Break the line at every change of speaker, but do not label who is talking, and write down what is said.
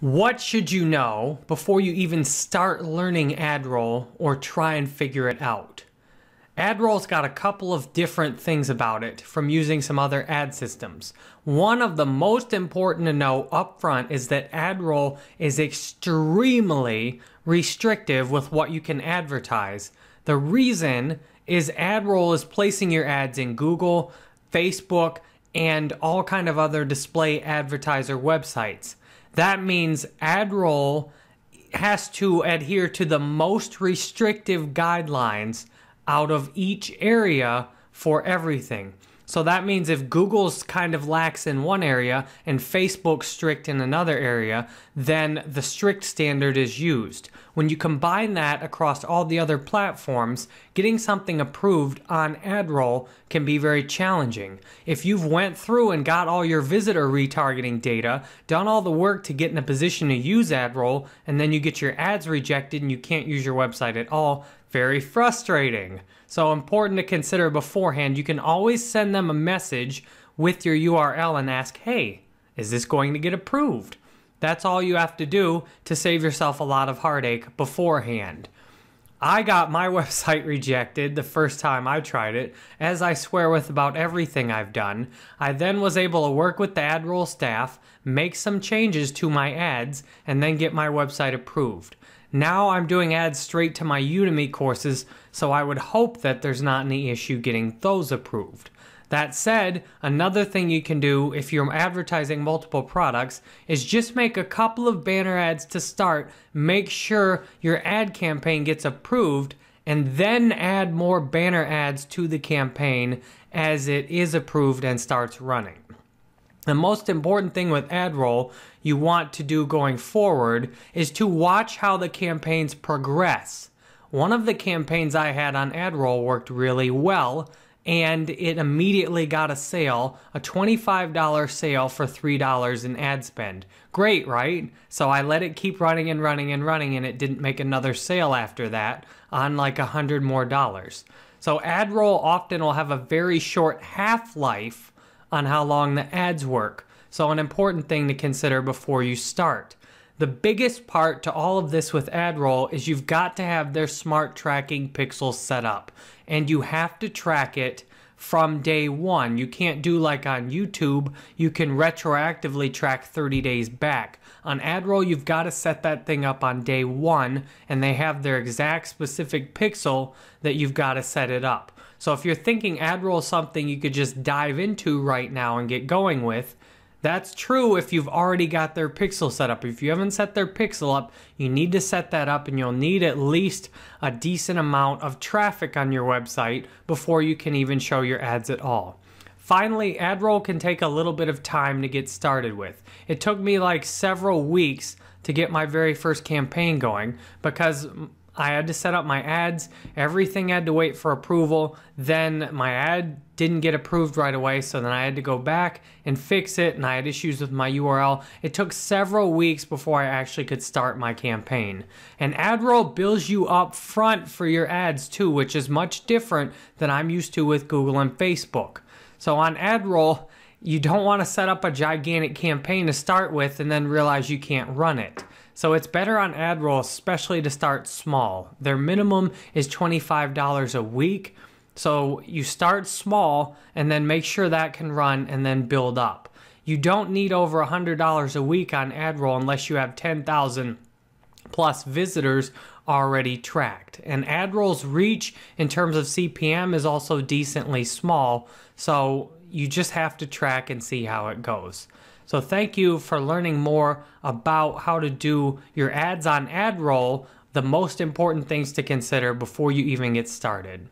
What should you know before you even start learning AdRoll or try and figure it out? AdRoll's got a couple of different things about it from using some other ad systems. One of the most important to know upfront is that AdRoll is extremely restrictive with what you can advertise. The reason is AdRoll is placing your ads in Google, Facebook, and all kind of other display advertiser websites. That means AdRoll has to adhere to the most restrictive guidelines out of each area for everything. So that means if Google's kind of lax in one area and Facebook's strict in another area, then the strict standard is used. When you combine that across all the other platforms, getting something approved on AdRoll can be very challenging. If you've went through and got all your visitor retargeting data, done all the work to get in a position to use AdRoll, and then you get your ads rejected and you can't use your website at all, very frustrating. So important to consider beforehand. You can always send them a message with your URL and ask, hey, is this going to get approved? That's all you have to do to save yourself a lot of heartache beforehand. I got my website rejected the first time I tried it, as I swear with about everything I've done. I then was able to work with the AdRoll staff, make some changes to my ads, and then get my website approved. Now I'm doing ads straight to my Udemy courses, so I would hope that there's not any issue getting those approved. That said, another thing you can do if you're advertising multiple products is just make a couple of banner ads to start, make sure your ad campaign gets approved, and then add more banner ads to the campaign as it is approved and starts running. The most important thing with ad roll you want to do going forward is to watch how the campaigns progress. One of the campaigns I had on ad roll worked really well and it immediately got a sale, a $25 sale for $3 in ad spend. Great, right? So I let it keep running and running and running and it didn't make another sale after that on like a hundred more dollars. So ad roll often will have a very short half-life on how long the ads work. So, an important thing to consider before you start. The biggest part to all of this with AdRoll is you've got to have their smart tracking pixel set up, and you have to track it from day one. You can't do like on YouTube, you can retroactively track 30 days back. On AdRoll, you've got to set that thing up on day one, and they have their exact specific pixel that you've got to set it up. So if you're thinking ad roll something you could just dive into right now and get going with, that's true if you've already got their pixel set up. If you haven't set their pixel up, you need to set that up and you'll need at least a decent amount of traffic on your website before you can even show your ads at all. Finally, AdRoll can take a little bit of time to get started with. It took me like several weeks to get my very first campaign going because I had to set up my ads. Everything had to wait for approval. Then my ad didn't get approved right away, so then I had to go back and fix it, and I had issues with my URL. It took several weeks before I actually could start my campaign. And AdRoll bills you up front for your ads too, which is much different than I'm used to with Google and Facebook. So on AdRoll, you don't want to set up a gigantic campaign to start with and then realize you can't run it. So it's better on AdRoll, especially to start small. Their minimum is $25 a week. So you start small and then make sure that can run and then build up. You don't need over $100 a week on AdRoll unless you have 10,000 plus visitors already tracked. And AdRoll's reach in terms of CPM is also decently small. So you just have to track and see how it goes. So thank you for learning more about how to do your ads on AdRoll, the most important things to consider before you even get started.